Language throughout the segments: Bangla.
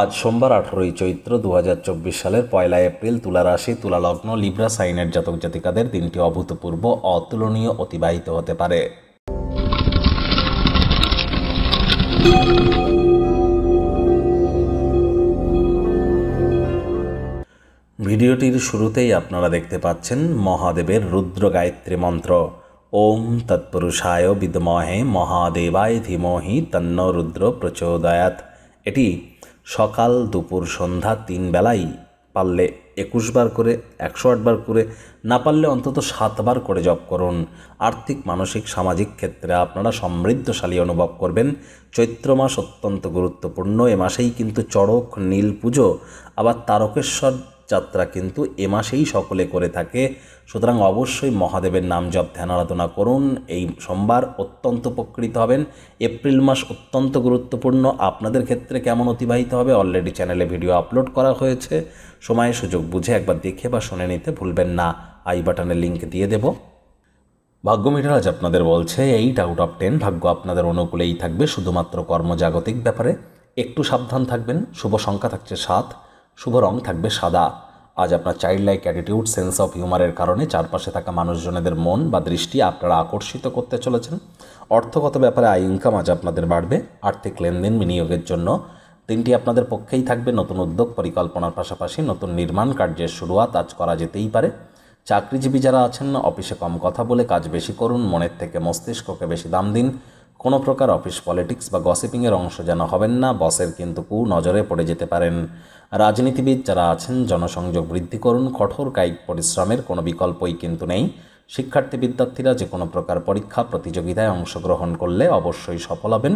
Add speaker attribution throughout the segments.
Speaker 1: আজ সোমবার আঠেরোই চৈত্র দু সালের পয়লা এপ্রিল তুলা রাশি তুলা লগ্ন লিব্রা সাইনের জাতক জাতিকাদের দিনটি অভূতপূর্ব অতুলনীয় অতিবাহিত হতে পারে ভিডিওটির শুরুতেই আপনারা দেখতে পাচ্ছেন মহাদেবের রুদ্র গায়ত্রী মন্ত্র ওম তৎপুরুষায় বিদমহে মহাদেবায় ধীমহি তন্ন রুদ্র প্রচোদয়াত এটি সকাল দুপুর সন্ধ্যা তিন বেলাই পারলে একুশ বার করে একশো আটবার করে না পারলে অন্তত সাতবার করে জপ করুন আর্থিক মানসিক সামাজিক ক্ষেত্রে আপনারা সমৃদ্ধশালী অনুভব করবেন চৈত্র মাস অত্যন্ত গুরুত্বপূর্ণ এ মাসেই কিন্তু চড়ক নীল পুজো আবার তারকেশ্বর যাত্রা কিন্তু এ মাসেই সকলে করে থাকে সুতরাং অবশ্যই মহাদেবের নাম জপ ধ্যান আরাধনা করুন এই সোমবার অত্যন্ত উপকৃত হবেন এপ্রিল মাস অত্যন্ত গুরুত্বপূর্ণ আপনাদের ক্ষেত্রে কেমন অতিবাহিত হবে অলরেডি চ্যানেলে ভিডিও আপলোড করা হয়েছে সময়ে সুযোগ বুঝে একবার দেখে বা শুনে নিতে ভুলবেন না আই বাটনের লিঙ্ক দিয়ে দেব মিটার আজ আপনাদের বলছে এইট আউট অফ টেন ভাগ্য আপনাদের অনুকূলেই থাকবে শুধুমাত্র কর্মজাগতিক ব্যাপারে একটু সাবধান থাকবেন শুভ সংখ্যা থাকছে সাত শুভ রং থাকবে সাদা আজ আপনার child like attitude sense of হিউমারের কারণে চারপাশে থাকা মানুষজনেদের মন বা দৃষ্টি আপনারা আকর্ষিত করতে চলেছেন অর্থগত ব্যাপারে আয় ইনকাম আজ আপনাদের বাড়বে আর্থিক লেনদেন বিনিয়োগের জন্য দিনটি আপনাদের পক্ষেই থাকবে নতুন উদ্যোগ পরিকল্পনার পাশাপাশি নতুন নির্মাণ কার্যের শুরুয়াত আজ করা যেতেই পারে চাকরিজীবী যারা আছেন অফিসে কম কথা বলে কাজ বেশি করুন মনের থেকে মস্তিষ্ককে বেশি দাম দিন কোনো প্রকার অফিস পলিটিক্স বা গসিপিংয়ের অংশ যেন হবেন না বসের কিন্তু কু নজরে পড়ে যেতে পারেন রাজনীতিবিদ যারা আছেন জনসংযোগ বৃদ্ধি করুন কঠোর কায়িক পরিশ্রমের কোনো বিকল্পই কিন্তু নেই শিক্ষার্থী বিদ্যার্থীরা যে কোনো প্রকার পরীক্ষা প্রতিযোগিতায় অংশগ্রহণ করলে অবশ্যই সফল হবেন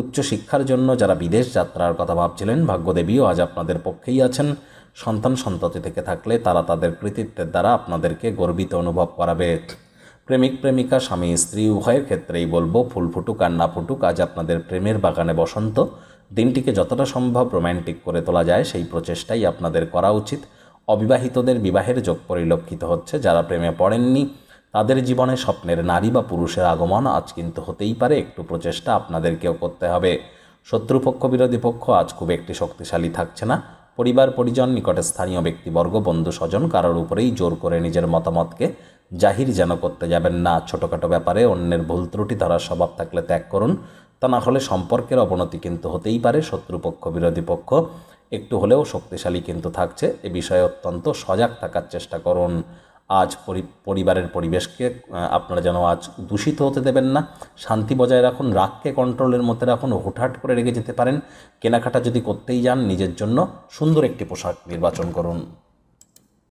Speaker 1: উচ্চশিক্ষার জন্য যারা বিদেশ যাত্রার কথা ভাবছিলেন ভাগ্যদেবীও আজ আপনাদের পক্ষেই আছেন সন্তান সন্ততি থেকে থাকলে তারা তাদের কৃতিত্বের দ্বারা আপনাদেরকে গর্বিত অনুভব করাবে প্রেমিক প্রেমিকা স্বামী স্ত্রী উভয়ের ক্ষেত্রেই বলবো ফুল ফুটুক আর না ফুটুক আজ আপনাদের প্রেমের বাগানে বসন্ত দিনটিকে যতটা সম্ভব রোম্যান্টিক করে তোলা যায় সেই প্রচেষ্টাই আপনাদের করা উচিত অবিবাহিতদের বিবাহের যোগ পরিলক্ষিত হচ্ছে যারা প্রেমে পড়েননি তাদের জীবনে স্বপ্নের নারী বা পুরুষের আগমন আজ কিন্তু হতেই পারে একটু প্রচেষ্টা আপনাদেরকেও করতে হবে শত্রুপক্ষ বিরোধী পক্ষ আজ খুব একটি শক্তিশালী থাকছে না পরিবার পরিজন নিকটে স্থানীয় ব্যক্তিবর্গ বন্ধু স্বজন কারোর উপরেই জোর করে নিজের মতামতকে জাহির যেন করতে যাবেন না ছোটোখাটো ব্যাপারে অন্যের ভুল ত্রুটি ধরার স্বভাব থাকলে ত্যাগ করুন তা না হলে সম্পর্কের অবনতি কিন্তু হতেই পারে শত্রুপক্ষ বিরোধী পক্ষ একটু হলেও শক্তিশালী কিন্তু থাকছে এ বিষয়ে অত্যন্ত সজাগ থাকার চেষ্টা করুন আজ পরিবারের পরিবেশকে আপনারা যেন আজ দূষিত হতে দেবেন না শান্তি বজায় রাখুন রাগকে কন্ট্রোলের মধ্যে রাখুন হুটহাট করে রেগে যেতে পারেন কেনাকাটা যদি করতেই যান নিজের জন্য সুন্দর একটি পোশাক নির্বাচন করুন